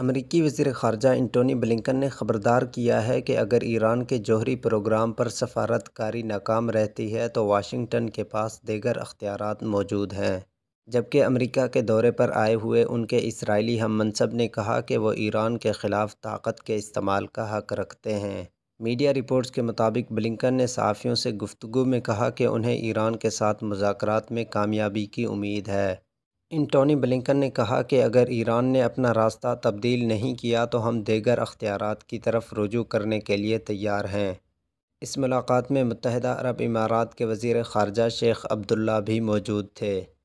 अमरीकी वजीर ख़ारजा एंटोनी ब्लिंकन ने ख़बरदार किया है कि अगर ईरान के जौहरी प्रोग्राम पर सफारतकारी नाकाम रहती है तो वाशिंगटन के पास दीगर अख्तियार मौजूद हैं जबकि अमरीका के दौरे पर आए हुए उनके इसराइली हम मनसब ने कहा कि वो ईरान के ख़िलाफ़ ताकत के इस्तेमाल का हक रखते हैं मीडिया रिपोर्ट्स के मुताबिक ब्लिंकन ने सहाफ़ियों से गुफ्तु में कहा कि उन्हें ईरान के साथ मुजाकर में कामयाबी की उम्मीद है एंटोनी ब्लिंकन ने कहा कि अगर ईरान ने अपना रास्ता तब्दील नहीं किया तो हम देगर अख्तियार की तरफ रुजू करने के लिए तैयार हैं इस मुलाकात में मुतहदा अरब इमारात के वज़ी ख़ारजा शेख अब्दुल्ला भी मौजूद थे